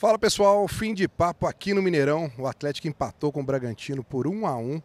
Fala pessoal, fim de papo aqui no Mineirão. O Atlético empatou com o Bragantino por 1 a 1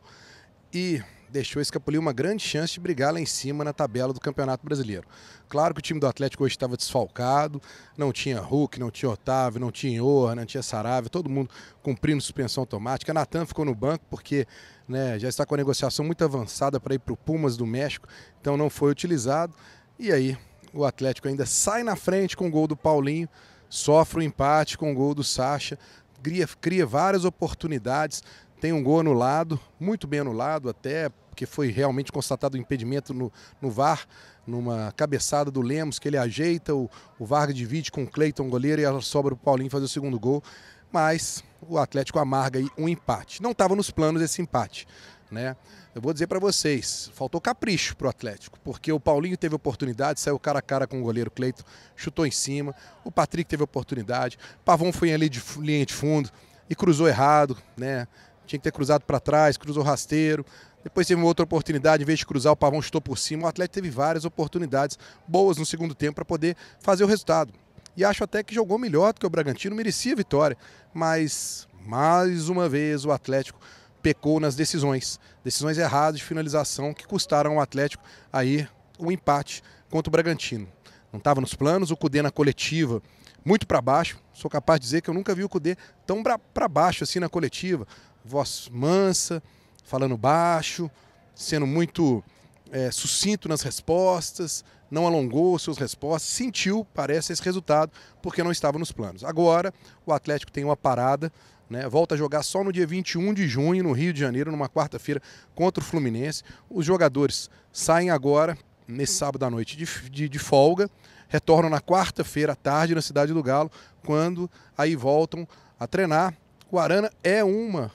e deixou escapulir uma grande chance de brigar lá em cima na tabela do Campeonato Brasileiro. Claro que o time do Atlético hoje estava desfalcado, não tinha Hulk, não tinha Otávio, não tinha Orra, não tinha Sarave, todo mundo cumprindo suspensão automática. Natan ficou no banco porque né, já está com a negociação muito avançada para ir para o Pumas do México, então não foi utilizado. E aí o Atlético ainda sai na frente com o gol do Paulinho sofre o um empate com o gol do Sacha, cria, cria várias oportunidades, tem um gol anulado, muito bem anulado até, porque foi realmente constatado o um impedimento no, no VAR, numa cabeçada do Lemos, que ele ajeita, o, o Vargas divide com o Cleiton, goleiro, e ela sobra o Paulinho fazer o segundo gol. Mas o Atlético amarga aí um empate. Não estava nos planos esse empate né? Eu vou dizer para vocês, faltou capricho para o Atlético, porque o Paulinho teve oportunidade, saiu cara a cara com o goleiro Cleiton, chutou em cima, o Patrick teve oportunidade, Pavão foi ali de linha de fundo e cruzou errado, né? Tinha que ter cruzado para trás, cruzou rasteiro. Depois teve uma outra oportunidade, em vez de cruzar, o Pavão chutou por cima. O Atlético teve várias oportunidades boas no segundo tempo para poder fazer o resultado. E acho até que jogou melhor do que o Bragantino, merecia a vitória. Mas, mais uma vez, o Atlético pecou nas decisões, decisões erradas de finalização que custaram ao Atlético aí o um empate contra o Bragantino. Não estava nos planos, o Cudê na coletiva muito para baixo. Sou capaz de dizer que eu nunca vi o Cudê tão para baixo assim na coletiva. Voz mansa, falando baixo, sendo muito é, sucinto nas respostas, não alongou suas respostas, sentiu, parece, esse resultado, porque não estava nos planos. Agora, o Atlético tem uma parada, né, volta a jogar só no dia 21 de junho, no Rio de Janeiro, numa quarta-feira, contra o Fluminense. Os jogadores saem agora, nesse sábado à noite, de, de, de folga, retornam na quarta-feira à tarde na Cidade do Galo, quando aí voltam a treinar. O Arana é uma,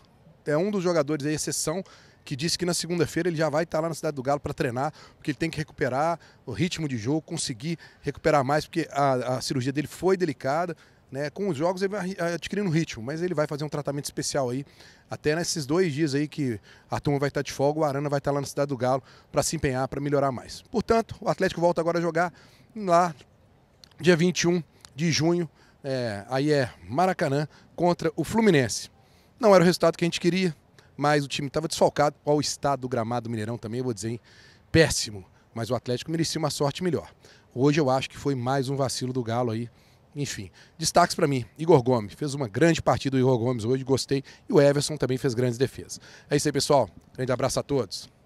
é um dos jogadores, a é exceção, que disse que na segunda-feira ele já vai estar lá na Cidade do Galo para treinar, porque ele tem que recuperar o ritmo de jogo, conseguir recuperar mais, porque a, a cirurgia dele foi delicada. Né, com os jogos ele vai adquirindo ritmo, mas ele vai fazer um tratamento especial aí, até nesses dois dias aí que a turma vai estar de folga, o Arana vai estar lá na Cidade do Galo para se empenhar, para melhorar mais. Portanto, o Atlético volta agora a jogar lá dia 21 de junho, é, aí é Maracanã contra o Fluminense. Não era o resultado que a gente queria, mas o time estava desfalcado. Olha o estado do gramado do Mineirão também, eu vou dizer, hein? péssimo. Mas o Atlético merecia uma sorte melhor. Hoje eu acho que foi mais um vacilo do Galo aí. Enfim, destaques para mim. Igor Gomes fez uma grande partida do Igor Gomes hoje, gostei. E o Everson também fez grandes defesas. É isso aí, pessoal. Grande abraço a todos.